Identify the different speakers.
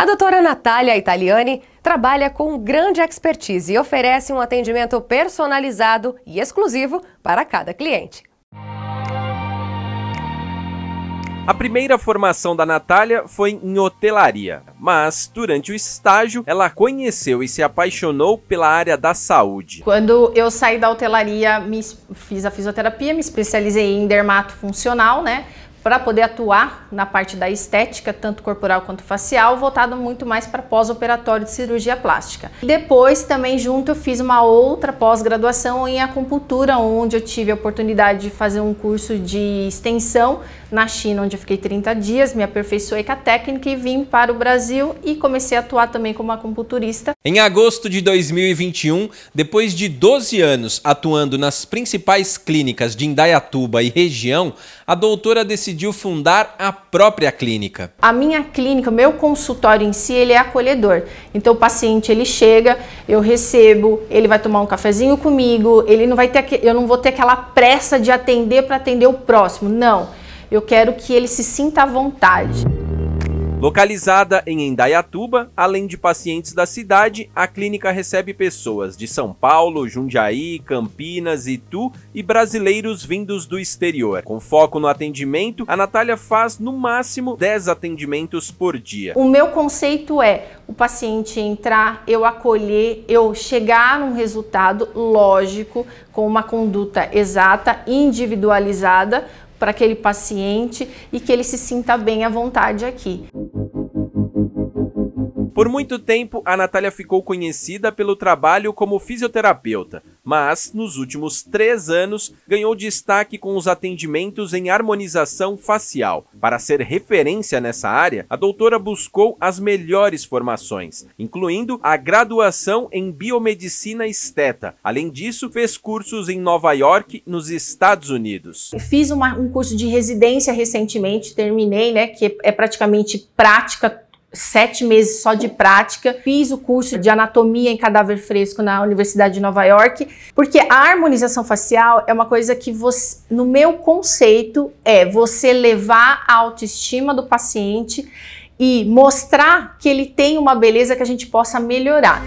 Speaker 1: A doutora Natália Italiani trabalha com grande expertise e oferece um atendimento personalizado e exclusivo para cada cliente.
Speaker 2: A primeira formação da Natália foi em hotelaria, mas durante o estágio ela conheceu e se apaixonou pela área da saúde.
Speaker 1: Quando eu saí da hotelaria, me, fiz a fisioterapia, me especializei em dermato funcional, né? para poder atuar na parte da estética, tanto corporal quanto facial, voltado muito mais para pós-operatório de cirurgia plástica. Depois, também junto, eu fiz uma outra pós-graduação em acupuntura, onde eu tive a oportunidade de fazer um curso de extensão na China, onde eu fiquei 30 dias, me aperfeiçoei com a técnica e vim para o Brasil e comecei a atuar também como acupunturista.
Speaker 2: Em agosto de 2021, depois de 12 anos atuando nas principais clínicas de Indaiatuba e região, a doutora decidiu decidiu fundar a própria clínica.
Speaker 1: A minha clínica, meu consultório em si, ele é acolhedor. Então o paciente ele chega, eu recebo, ele vai tomar um cafezinho comigo, ele não vai ter, eu não vou ter aquela pressa de atender para atender o próximo. Não, eu quero que ele se sinta à vontade.
Speaker 2: Localizada em Indaiatuba, além de pacientes da cidade, a clínica recebe pessoas de São Paulo, Jundiaí, Campinas, Itu e brasileiros vindos do exterior. Com foco no atendimento, a Natália faz no máximo 10 atendimentos por dia. O
Speaker 1: meu conceito é o paciente entrar, eu acolher, eu chegar num resultado lógico, com uma conduta exata, individualizada, para aquele paciente e que ele se sinta bem à vontade aqui.
Speaker 2: Por muito tempo, a Natália ficou conhecida pelo trabalho como fisioterapeuta, mas, nos últimos três anos, ganhou destaque com os atendimentos em harmonização facial. Para ser referência nessa área, a doutora buscou as melhores formações, incluindo a graduação em biomedicina esteta. Além disso, fez cursos em Nova York, nos Estados Unidos. Eu
Speaker 1: fiz uma, um curso de residência recentemente, terminei, né, que é praticamente prática sete meses só de prática, fiz o curso de anatomia em cadáver fresco na Universidade de Nova York, porque a harmonização facial é uma coisa que você, no meu conceito, é você levar a autoestima do paciente e mostrar que ele tem uma beleza que a gente possa melhorar.